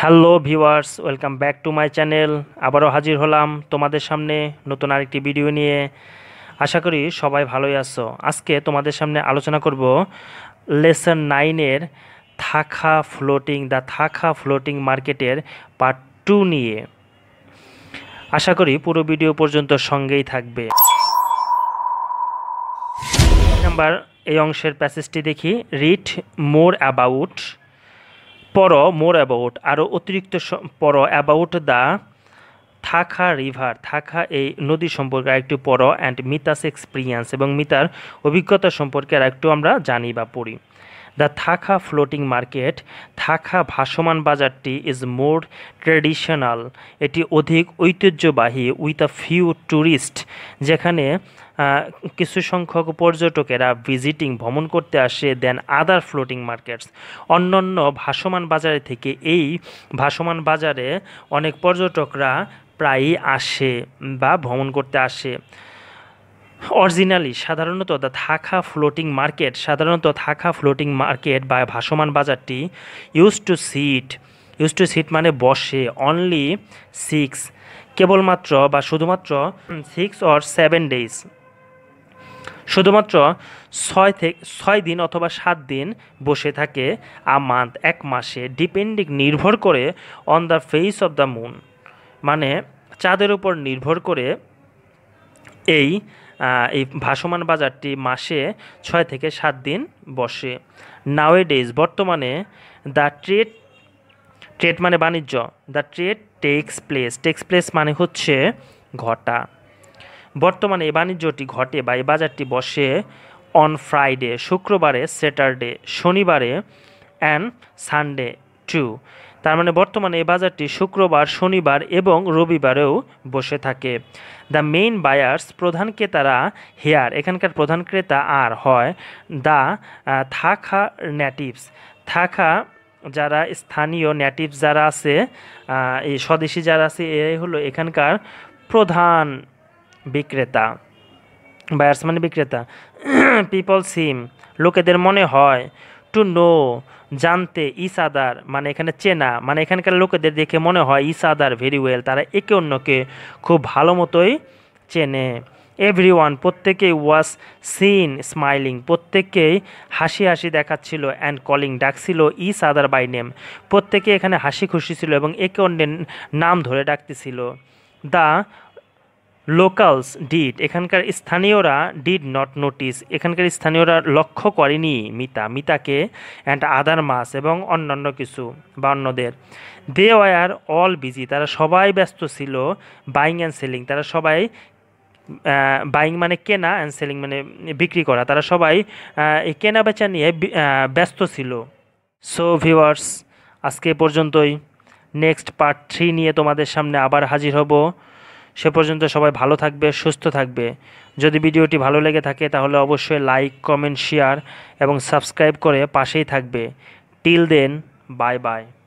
hello viewers welcome back to my channel আবারও হাজির হলাম তোমাদের সামনে নতুন আরেকটি ভিডিও নিয়ে আশা করি সবাই ভালোই আছো আজকে তোমাদের সামনে আলোচনা করব লেসন নাইনের থাকা ফ্লোটিং দ্য থাকা ফ্লোটিং মার্কেটের পার্ট টু নিয়ে আশা করি পুরো ভিডিও পর্যন্ত সঙ্গেই থাকবে নাম্বার এই অংশের প্যাসেজটি দেখি রিড মোর অ্যাবাউট পর মোর অ্যাবাউট আরও অতিরিক্ত পর অ্যাবাউট দ্য থাকা রিভার থাকা এই নদী সম্পর্কে আরেকটু পর অ্যান্ড মিতাস এক্সপিরিয়েন্স এবং মিতার অভিজ্ঞতা সম্পর্কে আরেকটু আমরা জানি বা পড়ি দ্য থাকা ফ্লোটিং মার্কেট থাকা ভাসমান বাজারটি ইজ মোর ট্রেডিশনাল এটি অধিক ঐতিহ্যবাহী উইথ আ ফিউ ট্যুরিস্ট যেখানে কিছু সংখ্যক পর্যটকেরা ভিজিটিং ভ্রমণ করতে আসে দেন আদার ফ্লোটিং মার্কেটস অন্যান্য ভাসমান বাজারে থেকে এই ভাসমান বাজারে অনেক পর্যটকরা প্রায়ই আসে বা ভ্রমণ করতে আসে অরিজিনালি সাধারণত দ্য থাকা ফ্লোটিং মার্কেট সাধারণত থাকা ফ্লোটিং মার্কেট বা ভাসমান বাজারটি use to sit use to sit মানে বসে অনলি সিক্স কেবলমাত্র বা শুধুমাত্র সিক্স অর সেভেন ডেজ শুধুমাত্র ছয় থেকে ছয় দিন অথবা সাত দিন বসে থাকে আ মান্থ এক মাসে ডিপেন্ডিং নির্ভর করে on the phase of the moon মানে চাঁদের উপর নির্ভর করে এই এই ভাসমান বাজারটি মাসে ছয় থেকে সাত দিন বসে ডেজ বর্তমানে দ্য ট্রেড ট্রেড মানে বাণিজ্য the trade takes place takes place মানে হচ্ছে ঘটা বর্তমানে এই বাণিজ্যটি ঘটে বা এই বাজারটি বসে অন ফ্রাইডে শুক্রবারে স্যাটারডে শনিবারে অ্যান্ড সানডে টু তার মানে বর্তমানে এই বাজারটি শুক্রবার শনিবার এবং রবিবারেও বসে থাকে দ্য মেইন বায়ার্স প্রধান ক্রেতারা হেয়ার এখানকার প্রধান ক্রেতা আর হয় দা থাকা নেটিভস থাকা যারা স্থানীয় নেটিভ যারা আছে এই স্বদেশি যারা আছে এরাই হলো এখানকার প্রধান বিক্রেতা বায়ার্স মানে বিক্রেতা পিপল সিম লোকেদের মনে হয় টু নো জানতে ইস আদার মানে এখানে চেনা মানে এখানকার লোকেদের দেখে মনে হয় ইস আদার ভেরি ওয়েল তারা একে অন্যকে খুব ভালো মতোই চেনে এভরি ওয়ান প্রত্যেকেই ওয়াস সিন স্মাইলিং প্রত্যেকেই হাসি হাসি দেখাচ্ছিল অ্যান্ড কলিং ডাকছিল ইস আদার বাই নেম প্রত্যেকে এখানে হাসি খুশি ছিল এবং একে অন্যের নাম ধরে ডাকতেছিল দ্য লোকালস ডিড এখানকার স্থানীয়রা ডিড নট নোটিস এখানকার স্থানীয়রা লক্ষ্য করেনি মিতা মিতাকে অ্যান্ড আদার মাস এবং অন্যান্য কিছু বা অন্যদের দে ওয়ার অল বিজি তারা সবাই ব্যস্ত ছিল বাইং অ্যান্ড সেলিং তারা সবাই বাইং মানে কেনা অ্যান্ড সেলিং মানে বিক্রি করা তারা সবাই এই কেনা বেচা নিয়ে ব্যস্ত ছিল সো ভিওয়ার্স আজকে পর্যন্তই নেক্সট পার্ট থ্রি নিয়ে তোমাদের সামনে আবার হাজির হব সে পর্যন্ত সবাই ভালো থাকবে সুস্থ থাকবে যদি ভিডিওটি ভালো লেগে থাকে তাহলে অবশ্যই লাইক কমেন্ট শেয়ার এবং সাবস্ক্রাইব করে পাশেই থাকবে টিল দেন বাই বাই